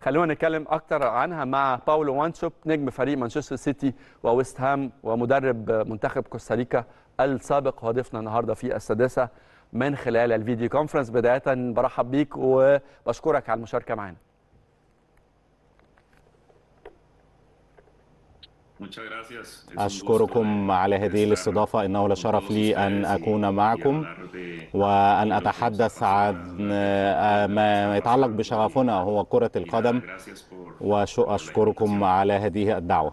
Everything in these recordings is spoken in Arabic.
خلونا نتكلم اكتر عنها مع باولو وانشوب نجم فريق مانشستر سيتي وويست هام ومدرب منتخب كوستاريكا السابق هو ضيفنا النهارده في السادسه من خلال الفيديو كونفرنس بدايه برحب بيك وبشكرك على المشاركه معنا أشكركم على هذه الاستضافة إنه لشرف لي أن أكون معكم وأن أتحدث عن آه، ما يتعلق بشغفنا هو كرة القدم وأشكركم على هذه الدعوة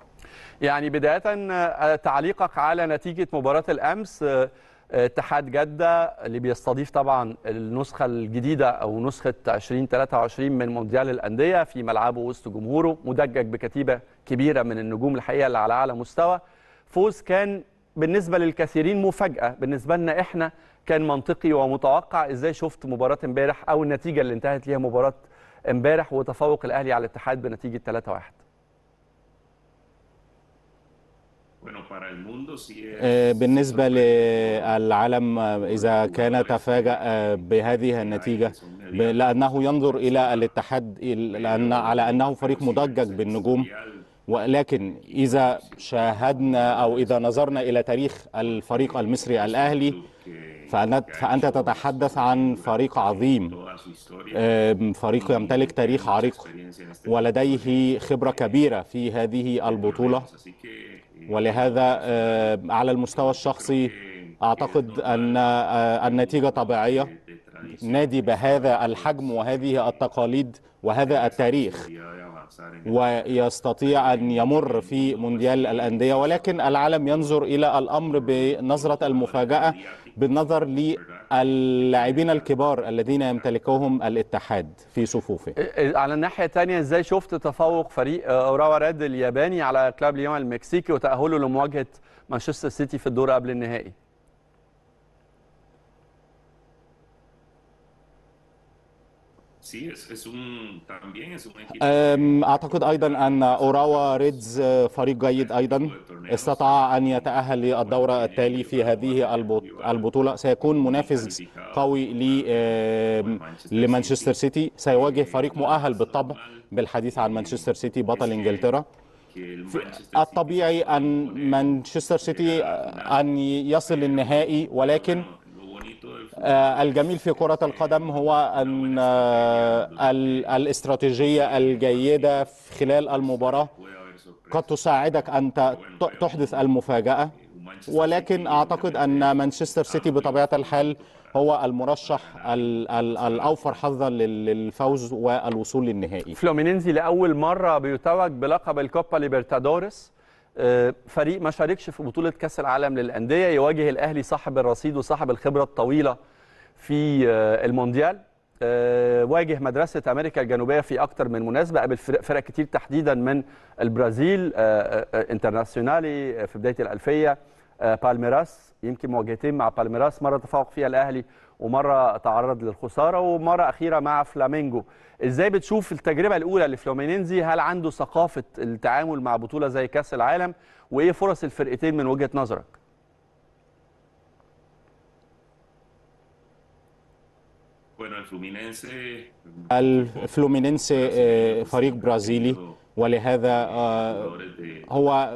يعني بداية آه، تعليقك على نتيجة مباراة الأمس آه، اتحاد جدة اللي بيستضيف طبعا النسخة الجديدة أو نسخة 2023 من مونديال الأندية في ملعبه وسط جمهوره مدجج بكتيبة كبيره من النجوم الحقيقه اللي على اعلى مستوى فوز كان بالنسبه للكثيرين مفاجاه بالنسبه لنا احنا كان منطقي ومتوقع ازاي شفت مباراه امبارح او النتيجه اللي انتهت ليها مباراه امبارح وتفوق الاهلي على الاتحاد بنتيجه 3-1 آه، بالنسبة للعالم إذا كان تفاجأ آه، بهذه النتيجة لأنه ينظر إلى الاتحاد على أنه فريق مضجج بالنجوم ولكن إذا شاهدنا أو إذا نظرنا إلى تاريخ الفريق المصري الأهلي فأنت تتحدث عن فريق عظيم فريق يمتلك تاريخ عريق ولديه خبرة كبيرة في هذه البطولة ولهذا على المستوى الشخصي أعتقد أن النتيجة طبيعية نادي بهذا الحجم وهذه التقاليد وهذا التاريخ ويستطيع أن يمر في مونديال الأندية ولكن العالم ينظر إلى الأمر بنظرة المفاجأة بالنظر للاعبين الكبار الذين يمتلكهم الاتحاد في صفوفه إيه، إيه، على الناحية الثانية إزاي شفت تفوق فريق آه، أوراوا ريد الياباني على كلاب ليون المكسيكي وتأهله لمواجهة مانشستر سيتي في الدور قبل النهائي أعتقد أيضا أن أوراوا ريدز فريق جيد أيضا استطاع أن يتأهل للدورة التالي في هذه البطولة سيكون منافس قوي لمانشستر سيتي سيواجه eh, فريق مؤهل بالطبع بالحديث عن مانشستر سيتي بطل إنجلترا الطبيعي أن مانشستر سيتي أن يصل للنهائي ولكن آه، الجميل في كرة القدم هو أن آه، الاستراتيجية الجيدة خلال المباراة قد تساعدك أن تحدث المفاجأة ولكن أعتقد أن مانشستر سيتي بطبيعة الحال هو المرشح الاوفر حظا للفوز والوصول للنهائي فلومينينزي لاول مره بيتوج بلقب الكوبا ليبرتادوريس آه، فريق ما شاركش في بطوله كاس العالم للانديه يواجه الاهلي صاحب الرصيد وصاحب الخبره الطويله في آه، المونديال آه، واجه مدرسه امريكا الجنوبيه في اكثر من مناسبه قابل فرق كتير تحديدا من البرازيل انترناسيونالي في بدايه الالفيه بالميراس يمكن مواجهتين مع بالميراس مره تفوق فيها الاهلي ومره تعرض للخساره ومره اخيره مع فلامينجو ازاي بتشوف التجربه الاولى لفلومينينزي هل عنده ثقافه التعامل مع بطوله زي كاس العالم وايه فرص الفرقتين من وجهه نظرك الفلومينينسي آه، فريق برازيلي ولهذا آه، هو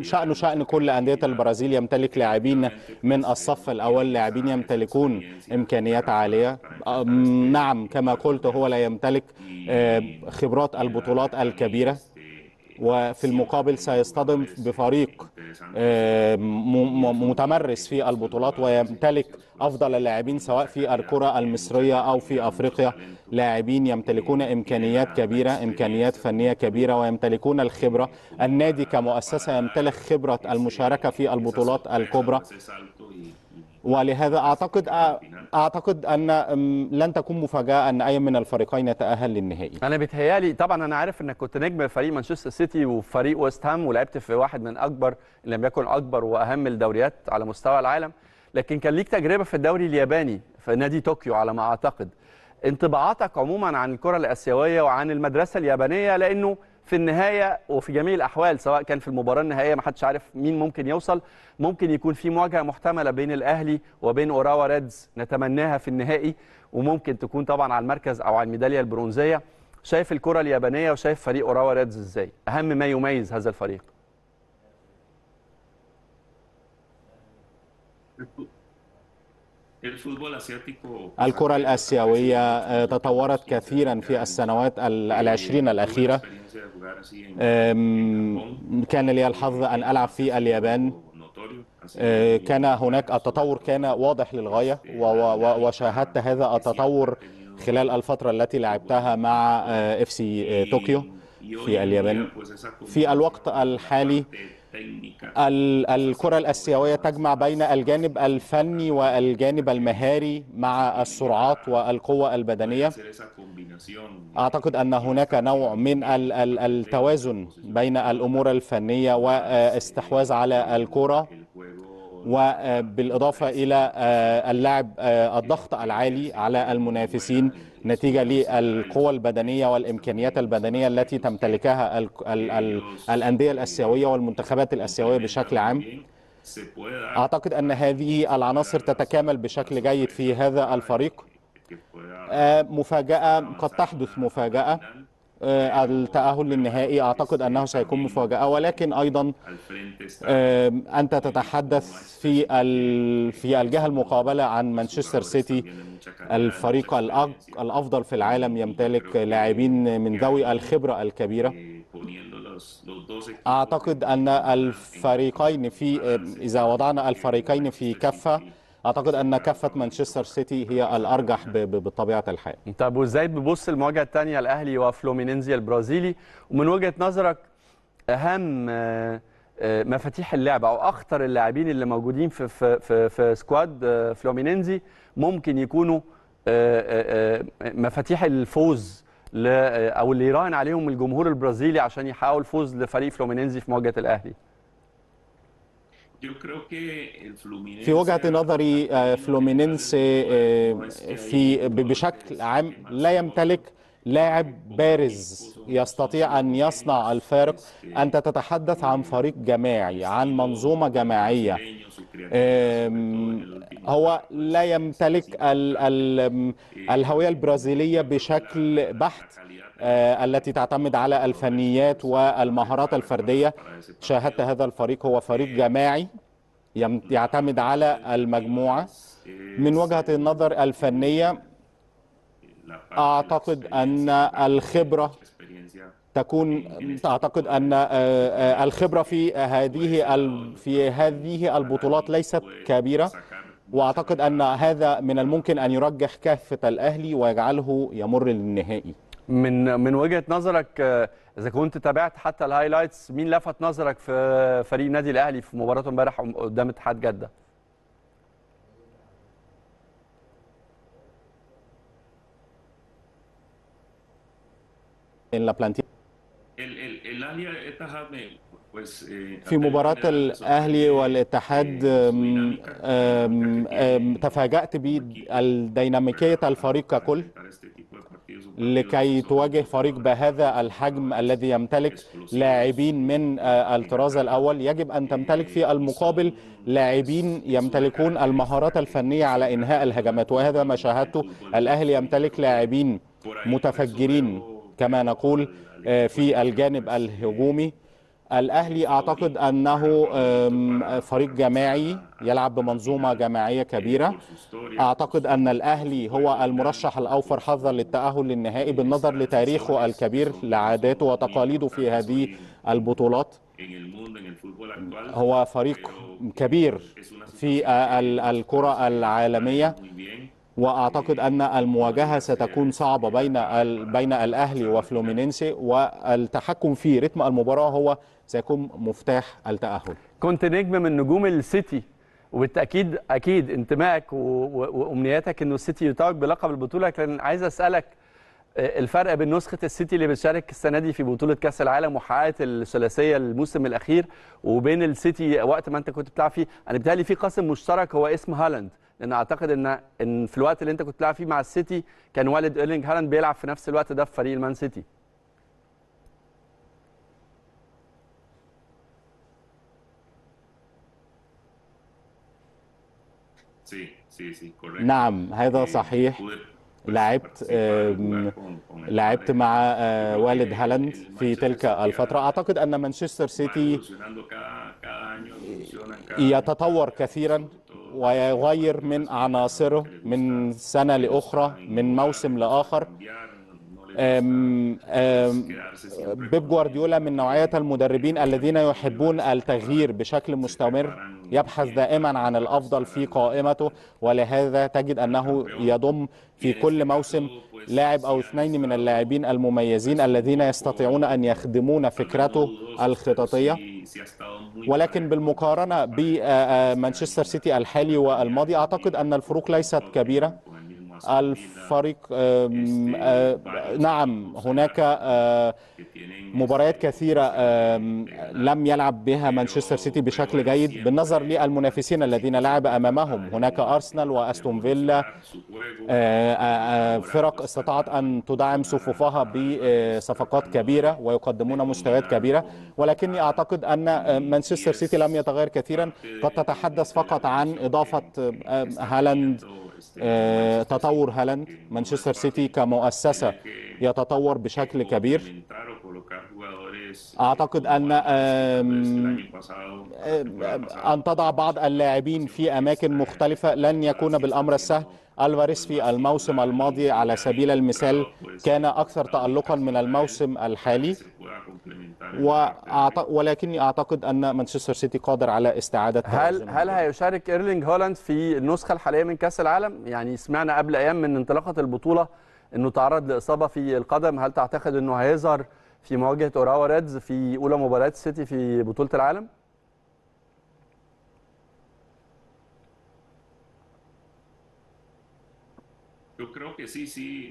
شأنه شأن كل أندية البرازيل يمتلك لاعبين من الصف الأول لاعبين يمتلكون إمكانيات عالية آه، نعم كما قلت هو لا يمتلك آه، خبرات البطولات الكبيرة وفي المقابل سيصطدم بفريق آه، متمرس في البطولات ويمتلك أفضل اللاعبين سواء في الكرة المصرية أو في أفريقيا لاعبين يمتلكون إمكانيات كبيرة إمكانيات فنية كبيرة ويمتلكون الخبرة النادي كمؤسسة يمتلك خبرة المشاركة في البطولات الكبرى ولهذا اعتقد اعتقد ان لن تكون مفاجاه ان اي من الفريقين يتاهل للنهائي انا بيتهيالي طبعا انا عارف انك كنت نجم فريق مانشستر سيتي وفريق ويست هام ولعبت في واحد من اكبر ان لم يكن اكبر واهم الدوريات على مستوى العالم لكن كان ليك تجربه في الدوري الياباني في نادي طوكيو على ما اعتقد انطباعاتك عموما عن الكره الاسيويه وعن المدرسه اليابانيه لانه في النهايه وفي جميع الاحوال سواء كان في المباراه النهائيه ما حدش عارف مين ممكن يوصل ممكن يكون في مواجهه محتمله بين الاهلي وبين اوراوا ريدز نتمناها في النهائي وممكن تكون طبعا على المركز او على الميداليه البرونزيه شايف الكره اليابانيه وشايف فريق اوراوا ريدز ازاي اهم ما يميز هذا الفريق الكرة آه، الآسيوية تطورت كثيرا في السنوات العشرين الأخيرة كان لي الحظ أن ألعب في اليابان آه، كان هناك التطور كان واضح للغاية وشاهدت هذا التطور خلال الفترة التي لعبتها مع آه، اف سي طوكيو في اليابان في الوقت الحالي الكرة الآسيوية تجمع بين الجانب الفني والجانب المهاري مع السرعات والقوة البدنية أعتقد أن هناك نوع من التوازن بين الأمور الفنية واستحواذ على الكرة وبالإضافة إلى آه، اللعب آه، الضغط العالي على المنافسين نتيجة للقوة البدنية والإمكانيات البدنية التي تمتلكها الـ الـ الـ الأندية الآسيوية والمنتخبات الآسيوية بشكل عام أعتقد أن هذه العناصر تتكامل بشكل جيد في هذا الفريق آه، مفاجأة قد تحدث مفاجأة آه، التأهل للنهائي أعتقد أنه سيكون مفاجأة ولكن أيضا آه، أنت تتحدث في في الجهة المقابلة عن مانشستر سيتي الفريق الأفضل في العالم يمتلك لاعبين من ذوي الخبرة الكبيرة أعتقد أن الفريقين في آه، إذا وضعنا الفريقين في كفة اعتقد ان كفه مانشستر سيتي هي الارجح بطبيعه الحال طب وازاي بيبص المواجهه الثانيه الاهلي وفلومينينزي البرازيلي ومن وجهه نظرك اهم آه، آه، مفاتيح اللعب او اخطر اللاعبين اللي موجودين في في في, في سكواد آه، فلومينينزي ممكن يكونوا مفاتيح الفوز او اللي يراهن عليهم الجمهور البرازيلي عشان يحققوا الفوز لفريق فلومينينزي في مواجهه الاهلي في وجهة نظري آه، فلومينينسي آه، في بشكل عام لا يمتلك لاعب بارز يستطيع أن يصنع الفارق أنت تتحدث عن فريق جماعي عن منظومة جماعية هو لا يمتلك الهوية البرازيلية بشكل بحت آه، التي تعتمد على الفنيات والمهارات الفردية شاهدت هذا الفريق هو فريق جماعي يعتمد على المجموعة من وجهة النظر الفنية أعتقد أن الخبرة تكون أعتقد أن آه، آه، الخبرة في هذه في هذه البطولات ليست كبيرة وأعتقد أن هذا من الممكن أن يرجح كافة الأهلي ويجعله يمر للنهائي من من وجهه نظرك آه، اذا كنت تابعت حتى الهايلايتس مين لفت نظرك في فريق النادي الاهلي في مباراته امبارح قدام اتحاد جده؟ en la plantilla. El, el, el área está في مباراة الأهلي والاتحاد تفاجأت بديناميكية الفريق ككل لكي تواجه فريق بهذا الحجم الذي يمتلك لاعبين من الطراز الأول يجب أن تمتلك في المقابل لاعبين يمتلكون المهارات الفنية على إنهاء الهجمات وهذا ما شاهدته الأهلي يمتلك لاعبين متفجرين كما نقول في الجانب الهجومي الأهلي أعتقد أنه فريق جماعي يلعب بمنظومة جماعية كبيرة أعتقد أن الأهلي هو المرشح الأوفر حظا للتأهل للنهائي بالنظر لتاريخه الكبير لعاداته وتقاليده في هذه البطولات هو فريق كبير في الكرة العالمية واعتقد ان المواجهه ستكون صعبه بين بين الاهلي وفلومينينسي والتحكم في رتم المباراه هو سيكون مفتاح التاهل كنت نجم من نجوم السيتي وبالتاكيد اكيد انتمائك وامنياتك انه السيتي يتوج بلقب البطوله لكن عايز اسالك آه، الفرق بين نسخه السيتي اللي بتشارك السنه دي في بطوله كاس العالم وحققت الثلاثيه الموسم الاخير وبين السيتي وقت ما انت كنت بتلعب فيه انا بيتهيألي في قاسم مشترك هو اسم هالاند لان اعتقد ان ان في الوقت اللي انت كنت بتلعب فيه مع السيتي كان والد ايرلينج هالاند بيلعب في نفس الوقت ده في فريق المان سيتي نعم هذا صحيح لعبت لعبت مع آه، والد هالاند في تلك الفترة أعتقد أن مانشستر سيتي يتطور كثيرا ويغير من عناصره من سنة لأخرى من موسم لآخر بيب جوارديولا من نوعية المدربين الذين يحبون التغيير بشكل مستمر يبحث دائما عن الأفضل في قائمته ولهذا تجد أنه يضم في كل موسم لاعب أو اثنين من اللاعبين المميزين الذين يستطيعون أن يخدمون فكرته الخططية ولكن بالمقارنة بمانشستر سيتي الحالي والماضي أعتقد أن الفروق ليست كبيرة الفريق آه، نعم هناك آه، مباريات كثيرة لم يلعب بها مانشستر سيتي بشكل جيد بالنظر للمنافسين الذين لعب أمامهم هناك أرسنال وأستون فيلا آه، فرق استطاعت أن تدعم صفوفها بصفقات كبيرة ويقدمون مستويات كبيرة ولكني أعتقد أن مانشستر سيتي لم يتغير كثيرا قد تتحدث فقط عن إضافة هالاند آه، تطور هالاند مانشستر سيتي كمؤسسة يتطور بشكل كبير أعتقد أن أن تضع بعض اللاعبين في أماكن مختلفة لن يكون بالأمر السهل ألفاريس في الموسم الماضي على سبيل المثال كان أكثر تألقا من الموسم الحالي وأعت... ولكني اعتقد ان مانشستر سيتي قادر على استعاده هل هل هيشارك ايرلينج هولاند في النسخه الحاليه من كاس العالم يعني سمعنا قبل ايام من انطلاقه البطوله انه تعرض لاصابه في القدم هل تعتقد انه هيظهر في مواجهه اوراوا ريدز في اولى مباريات السيتي في بطوله العالم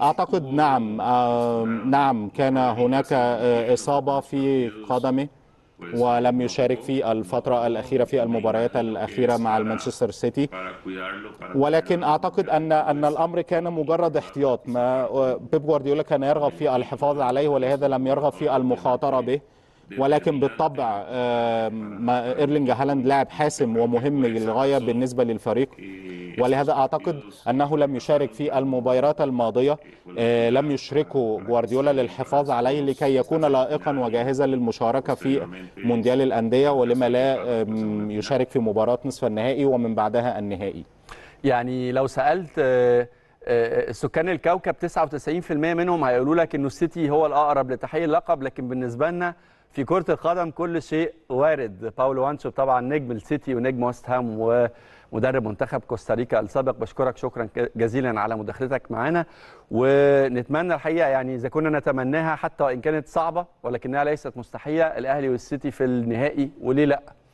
أعتقد نعم آه، نعم كان هناك آه، إصابة في قدمه ولم يشارك في الفترة الأخيرة في المباريات الأخيرة مع المانشستر سيتي ولكن أعتقد أن أن الأمر كان مجرد احتياط ما آه، بيب جوارديولا كان يرغب في الحفاظ عليه ولهذا لم يرغب في المخاطرة به ولكن بالطبع ما ايرلينج هالاند لاعب حاسم ومهم للغايه بالنسبه للفريق ولهذا اعتقد انه لم يشارك في المباريات الماضيه آه، لم يشركه جوارديولا للحفاظ عليه لكي يكون لائقا وجاهزا للمشاركه في مونديال الانديه ولما لا يشارك في مباراه نصف النهائي ومن بعدها النهائي يعني لو سالت آه، سكان الكوكب 99% منهم هيقولوا لك انه السيتي هو الاقرب لتحقيق اللقب لكن بالنسبه لنا في كره القدم كل شيء وارد باولو وانشو طبعا نجم السيتي ونجم وست هام ومدرب منتخب كوستاريكا السابق بشكرك شكرا جزيلا على مداخلتك معانا ونتمنى الحقيقه يعني اذا كنا نتمناها حتى وان كانت صعبه ولكنها ليست مستحيله الاهلي والسيتي في النهائي وليه لا